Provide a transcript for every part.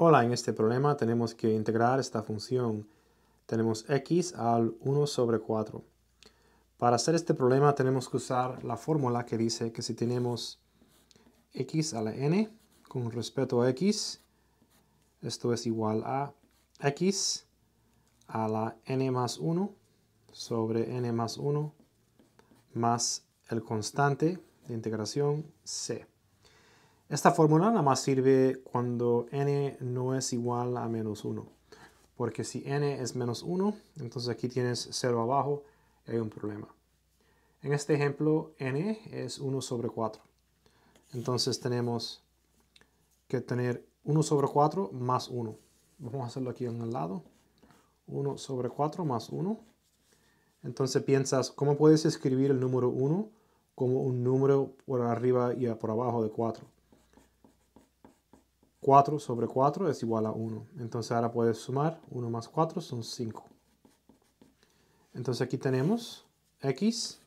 Hola, en este problema tenemos que integrar esta función. Tenemos x al 1 sobre 4. Para hacer este problema tenemos que usar la fórmula que dice que si tenemos x a la n con respecto a x, esto es igual a x a la n más 1 sobre n más 1 más el constante de integración c. Esta fórmula nada más sirve cuando n no es igual a menos 1. Porque si n es menos 1, entonces aquí tienes 0 abajo hay un problema. En este ejemplo, n es 1 sobre 4. Entonces tenemos que tener 1 sobre 4 más 1. Vamos a hacerlo aquí en el lado. 1 sobre 4 más 1. Entonces piensas, ¿cómo puedes escribir el número 1 como un número por arriba y por abajo de 4? 4 sobre 4 es igual a 1. Entonces ahora puedes sumar 1 más 4 son 5. Entonces aquí tenemos x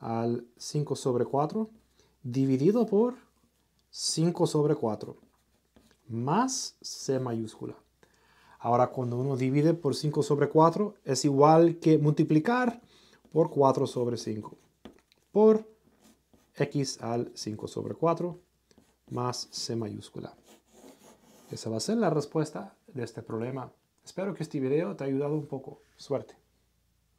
al 5 sobre 4 dividido por 5 sobre 4 más c mayúscula. Ahora cuando uno divide por 5 sobre 4 es igual que multiplicar por 4 sobre 5 por x al 5 sobre 4 más c mayúscula. Esa va a ser la respuesta de este problema. Espero que este video te haya ayudado un poco. Suerte.